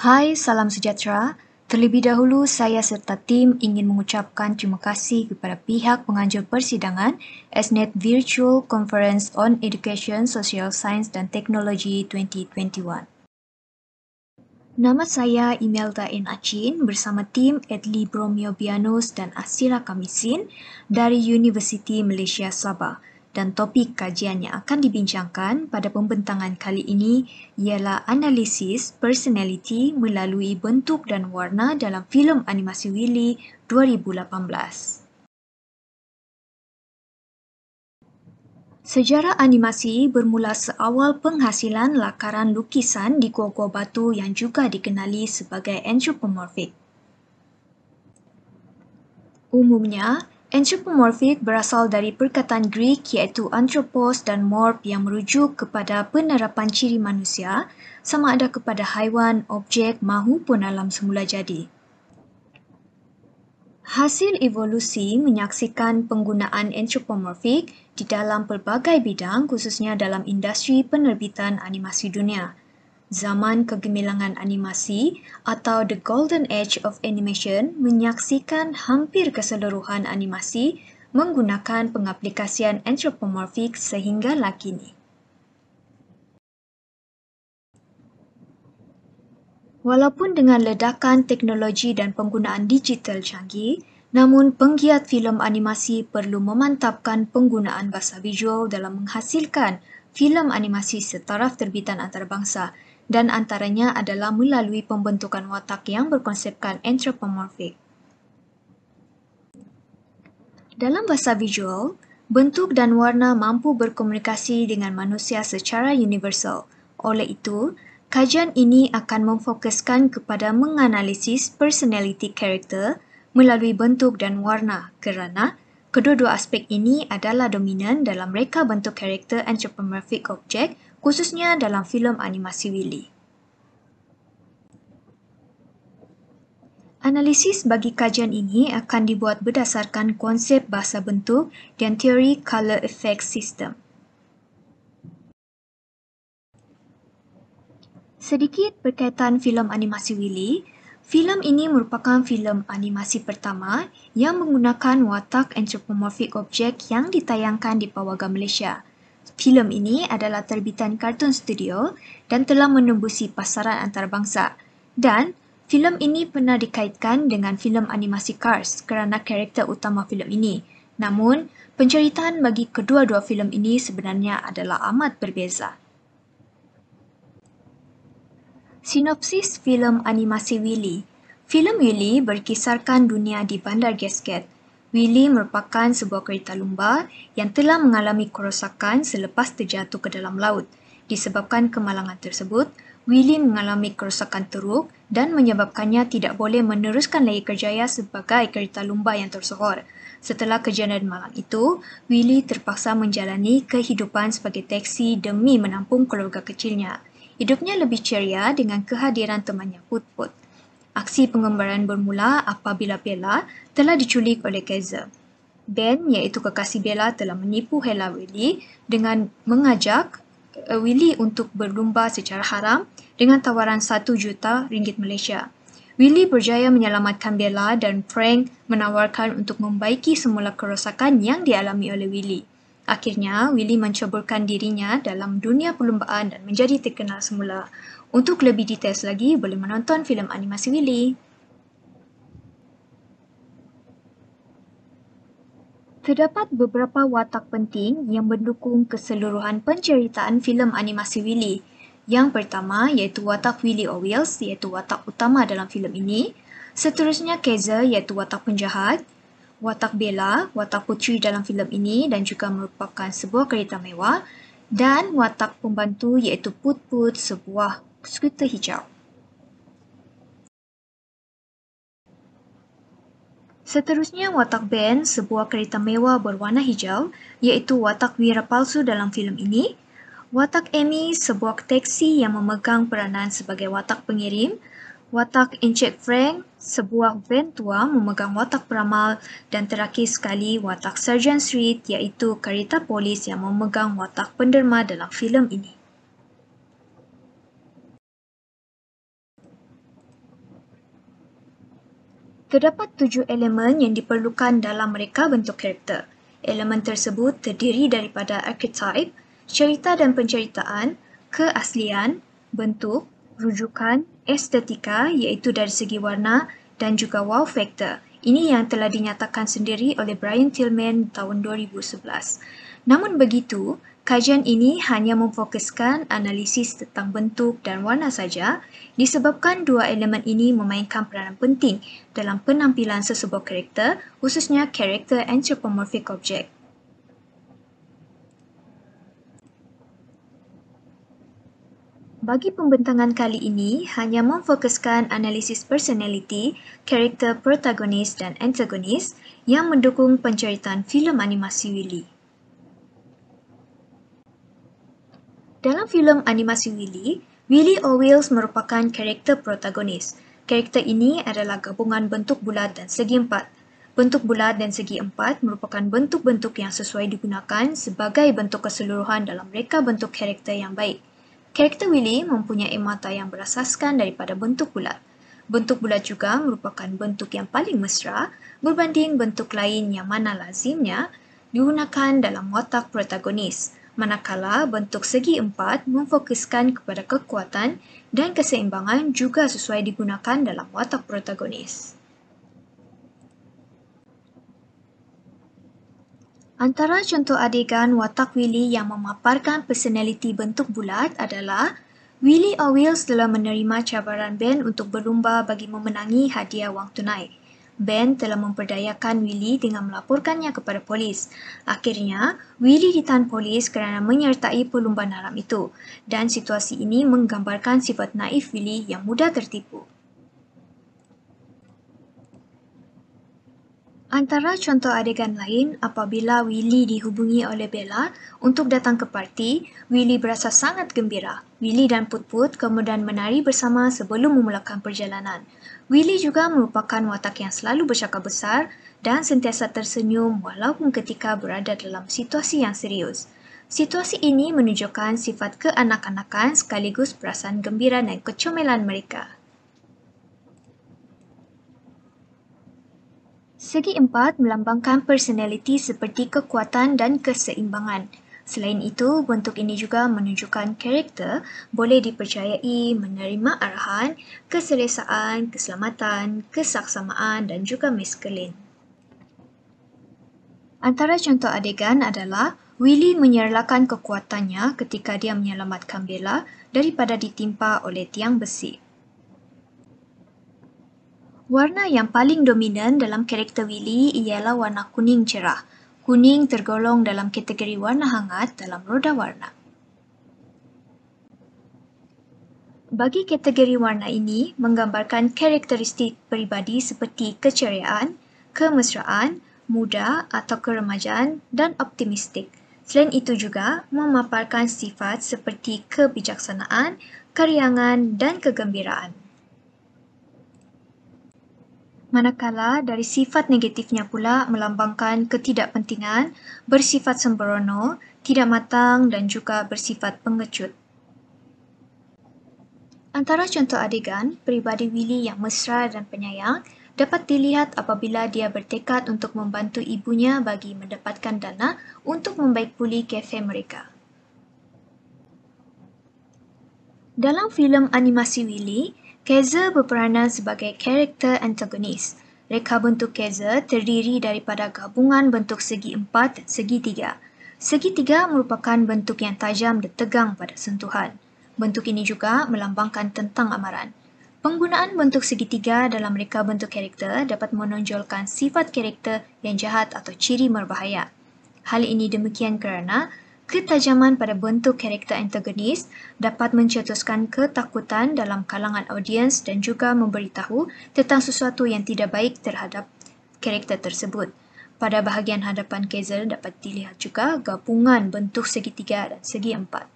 Hai, salam sejahtera. Terlebih dahulu, saya serta tim ingin mengucapkan terima kasih kepada pihak penganjur persidangan SNET Virtual Conference on Education, Social Science dan Teknologi 2021. Nama saya Imelda N. Achin bersama tim Edli Bromio Bianos dan Asira Kamisin dari Universiti Malaysia Sabah dan topik kajian yang akan dibincangkan pada pembentangan kali ini ialah analisis personality melalui bentuk dan warna dalam filem animasi Willy 2018. Sejarah animasi bermula seawal penghasilan lakaran lukisan di gua-gua batu yang juga dikenali sebagai anthropomorphic. Umumnya, Anthropomorphic berasal dari perkataan Greek iaitu anthropos dan morph yang merujuk kepada penerapan ciri manusia sama ada kepada haiwan, objek maupun alam semula jadi. Hasil evolusi menyaksikan penggunaan anthropomorphic di dalam pelbagai bidang khususnya dalam industri penerbitan animasi dunia – zaman kegemilangan animasi atau The Golden Age of Animation menyaksikan hampir keseluruhan animasi menggunakan pengaplikasian anthropomorphic sehingga lakini. Walaupun dengan ledakan teknologi dan penggunaan digital canggih, namun penggiat filem animasi perlu memantapkan penggunaan bahasa visual dalam menghasilkan filem animasi setaraf terbitan antarabangsa dan antaranya adalah melalui pembentukan watak yang berkonsepkan anthropomorphic. Dalam bahasa visual, bentuk dan warna mampu berkomunikasi dengan manusia secara universal. Oleh itu, kajian ini akan memfokuskan kepada menganalisis personality character melalui bentuk dan warna kerana kedua-dua aspek ini adalah dominan dalam reka bentuk character anthropomorphic object khususnya dalam filem animasi Willy. Analisis bagi kajian ini akan dibuat berdasarkan konsep bahasa bentuk dan teori color effect system. Sedikit berkaitan filem animasi Willy, filem ini merupakan filem animasi pertama yang menggunakan watak anthropomorphic objek yang ditayangkan di pawagam Malaysia. Filem ini adalah terbitan kartun Studio dan telah menembusi pasaran antarabangsa. Dan filem ini pernah dikaitkan dengan filem animasi Cars kerana karakter utama filem ini. Namun, penceritaan bagi kedua-dua filem ini sebenarnya adalah amat berbeza. Sinopsis filem animasi Willy. Filem Willy berkisarkan dunia di bandar Gasket, Willy merupakan sebuah kereta lumba yang telah mengalami kerosakan selepas terjatuh ke dalam laut. Disebabkan kemalangan tersebut, Willy mengalami kerosakan teruk dan menyebabkannya tidak boleh meneruskan layar kerjaya sebagai kereta lumba yang tersohor. Setelah kejadian malang itu, Willy terpaksa menjalani kehidupan sebagai teksi demi menampung keluarga kecilnya. Hidupnya lebih ceria dengan kehadiran temannya Put-Put. Aksi pengembaraan bermula apabila Bella telah diculik oleh Kaiser. Ben iaitu kekasih Bella telah menipu Hela Willy dengan mengajak eh, Willy untuk berlumba secara haram dengan tawaran 1 juta ringgit Malaysia. Willy berjaya menyelamatkan Bella dan Frank menawarkan untuk membaiki semula kerosakan yang dialami oleh Willy. Akhirnya, Willy mencuburkan dirinya dalam dunia perlumbaan dan menjadi terkenal semula. Untuk lebih detail lagi, boleh menonton filem animasi Willy. Terdapat beberapa watak penting yang mendukung keseluruhan penceritaan filem animasi Willy. Yang pertama iaitu watak Willy or iaitu watak utama dalam filem ini. Seterusnya Keza iaitu watak penjahat. Watak Bella, watak putri dalam filem ini dan juga merupakan sebuah kereta mewah. Dan watak pembantu iaitu Put-Put, sebuah kuskut hijau. Seterusnya watak Ben, sebuah kereta mewah berwarna hijau, iaitu watak wira palsu dalam filem ini. Watak Amy, sebuah teksi yang memegang peranan sebagai watak pengirim. Watak Encik Frank, sebuah van tua memegang watak peramal dan terakhir sekali watak Sergeant Street iaitu kereta polis yang memegang watak penderma dalam filem ini. Terdapat tujuh elemen yang diperlukan dalam mereka bentuk karakter. Elemen tersebut terdiri daripada archetype, cerita dan penceritaan, keaslian, bentuk, rujukan, estetika iaitu dari segi warna dan juga wow factor. Ini yang telah dinyatakan sendiri oleh Brian Tillman tahun 2011. Namun begitu, Kajian ini hanya memfokuskan analisis tentang bentuk dan warna saja disebabkan dua elemen ini memainkan peranan penting dalam penampilan sesebuah karakter khususnya karakter anthropomorphic objek. Bagi pembentangan kali ini, hanya memfokuskan analisis personality, karakter protagonis dan antagonis yang mendukung penceritaan filem animasi Willy. Dalam filem animasi Willy, Willy or Wheels merupakan karakter protagonis. Karakter ini adalah gabungan bentuk bulat dan segi empat. Bentuk bulat dan segi empat merupakan bentuk-bentuk yang sesuai digunakan sebagai bentuk keseluruhan dalam reka bentuk karakter yang baik. Karakter Willy mempunyai mata yang berasaskan daripada bentuk bulat. Bentuk bulat juga merupakan bentuk yang paling mesra berbanding bentuk lain yang mana lazimnya digunakan dalam watak protagonis manakala bentuk segi empat memfokuskan kepada kekuatan dan keseimbangan juga sesuai digunakan dalam watak protagonis. Antara contoh adegan watak Willy yang memaparkan personaliti bentuk bulat adalah Willy O'Wills telah menerima cabaran band untuk berlumba bagi memenangi hadiah wang tunai. Ben telah memperdayakan Willy dengan melaporkannya kepada polis. Akhirnya, Willy ditahan polis kerana menyertai perlumbaan haram itu dan situasi ini menggambarkan sifat naif Willy yang mudah tertipu. Antara contoh adegan lain, apabila Willy dihubungi oleh Bella untuk datang ke parti, Willy berasa sangat gembira. Willy dan Putput kemudian menari bersama sebelum memulakan perjalanan. Willy juga merupakan watak yang selalu bercakap besar dan sentiasa tersenyum walaupun ketika berada dalam situasi yang serius. Situasi ini menunjukkan sifat keanak-anakan sekaligus perasaan gembira dan kecomelan mereka. Segi empat melambangkan personaliti seperti kekuatan dan keseimbangan. Selain itu, bentuk ini juga menunjukkan karakter boleh dipercayai menerima arahan, keselesaan, keselamatan, kesaksamaan dan juga maskulin. Antara contoh adegan adalah Willy menyerlakan kekuatannya ketika dia menyelamatkan Bella daripada ditimpa oleh tiang besi. Warna yang paling dominan dalam karakter Willy ialah warna kuning cerah. Kuning tergolong dalam kategori warna hangat dalam roda warna. Bagi kategori warna ini, menggambarkan karakteristik peribadi seperti keceriaan, kemesraan, muda atau keremajaan dan optimistik. Selain itu juga, memaparkan sifat seperti kebijaksanaan, keriangan dan kegembiraan. Manakala dari sifat negatifnya pula melambangkan ketidakpentingan, bersifat sembrono, tidak matang dan juga bersifat pengecut. Antara contoh adegan, peribadi Willy yang mesra dan penyayang dapat dilihat apabila dia bertekad untuk membantu ibunya bagi mendapatkan dana untuk membaik puli kafe mereka. Dalam filem animasi Willy, Keza berperanan sebagai karakter antagonis. Reka bentuk Keza terdiri daripada gabungan bentuk segi empat, segi tiga. Segi tiga merupakan bentuk yang tajam dan tegang pada sentuhan. Bentuk ini juga melambangkan tentang amaran. Penggunaan bentuk segitiga dalam reka bentuk karakter dapat menonjolkan sifat karakter yang jahat atau ciri merbahaya. Hal ini demikian kerana Ketajaman pada bentuk karakter antagonis dapat mencetuskan ketakutan dalam kalangan audiens dan juga memberitahu tentang sesuatu yang tidak baik terhadap karakter tersebut. Pada bahagian hadapan Kaiser dapat dilihat juga gabungan bentuk segitiga dan segi empat.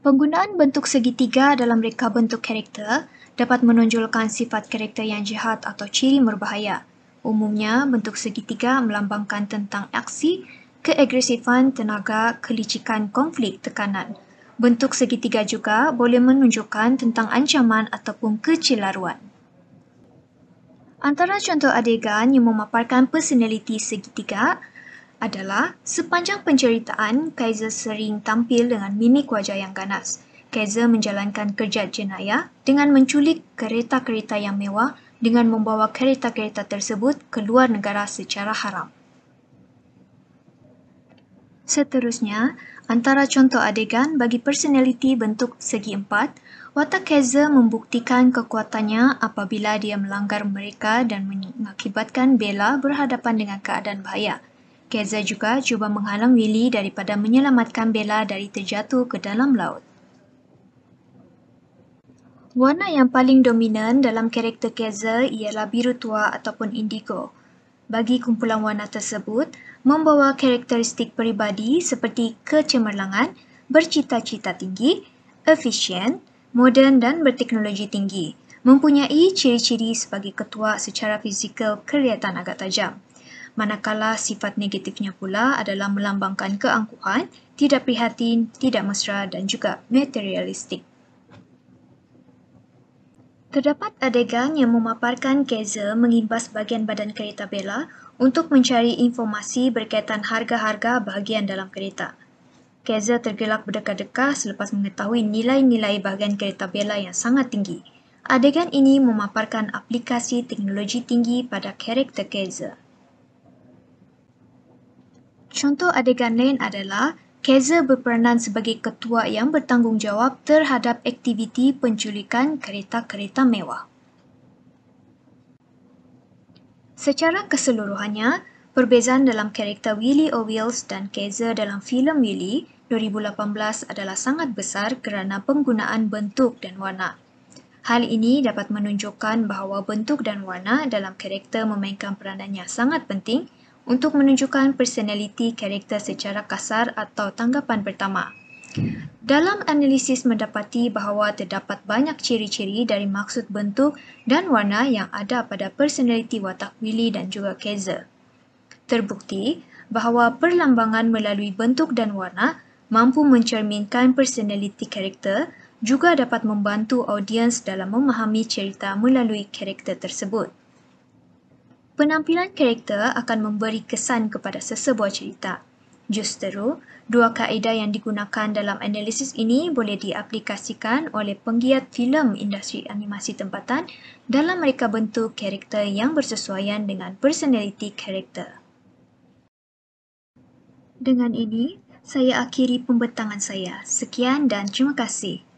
Penggunaan bentuk segitiga dalam reka bentuk karakter dapat menonjolkan sifat karakter yang jahat atau ciri berbahaya. Umumnya, bentuk segitiga melambangkan tentang aksi, keagresifan tenaga, kelicikan konflik tekanan. Bentuk segitiga juga boleh menunjukkan tentang ancaman ataupun kecilaruan Antara contoh adegan yang memaparkan personaliti segitiga adalah sepanjang penceritaan, Kaiser sering tampil dengan mimik wajah yang ganas. Kaiser menjalankan kerja jenayah dengan menculik kereta-kereta yang mewah dengan membawa kereta-kereta tersebut keluar negara secara haram. Seterusnya, antara contoh adegan bagi personaliti bentuk segi empat, Watakeza membuktikan kekuatannya apabila dia melanggar mereka dan mengakibatkan Bella berhadapan dengan keadaan bahaya. Keza juga cuba menghalang Willy daripada menyelamatkan Bella dari terjatuh ke dalam laut. Warna yang paling dominan dalam karakter Keza ialah biru tua ataupun indigo. Bagi kumpulan warna tersebut, membawa karakteristik peribadi seperti kecemerlangan, bercita-cita tinggi, efisien, moden dan berteknologi tinggi. Mempunyai ciri-ciri sebagai ketua secara fizikal kelihatan agak tajam. Manakala sifat negatifnya pula adalah melambangkan keangkuhan, tidak prihatin, tidak mesra dan juga materialistik. Terdapat adegan yang memaparkan Geza mengimbas bahagian badan kereta Bella untuk mencari informasi berkaitan harga-harga bahagian dalam kereta. Keza tergelak berdekat-dekat selepas mengetahui nilai-nilai bahagian kereta Bella yang sangat tinggi. Adegan ini memaparkan aplikasi teknologi tinggi pada karakter Keza. Contoh adegan lain adalah Keza berperanan sebagai ketua yang bertanggungjawab terhadap aktiviti penculikan kereta-kereta mewah. Secara keseluruhannya, perbezaan dalam karakter Willy O'Wills dan Keza dalam filem Willy 2018 adalah sangat besar kerana penggunaan bentuk dan warna. Hal ini dapat menunjukkan bahawa bentuk dan warna dalam karakter memainkan peranan yang sangat penting – untuk menunjukkan personaliti karakter secara kasar atau tanggapan pertama. Dalam analisis mendapati bahawa terdapat banyak ciri-ciri dari maksud bentuk dan warna yang ada pada personaliti watak Willy dan juga Kaiser. Terbukti bahawa perlambangan melalui bentuk dan warna mampu mencerminkan personaliti karakter juga dapat membantu audiens dalam memahami cerita melalui karakter tersebut penampilan karakter akan memberi kesan kepada sesebuah cerita. Justeru, dua kaedah yang digunakan dalam analisis ini boleh diaplikasikan oleh penggiat filem industri animasi tempatan dalam mereka bentuk karakter yang bersesuaian dengan personaliti karakter. Dengan ini, saya akhiri pembentangan saya. Sekian dan terima kasih.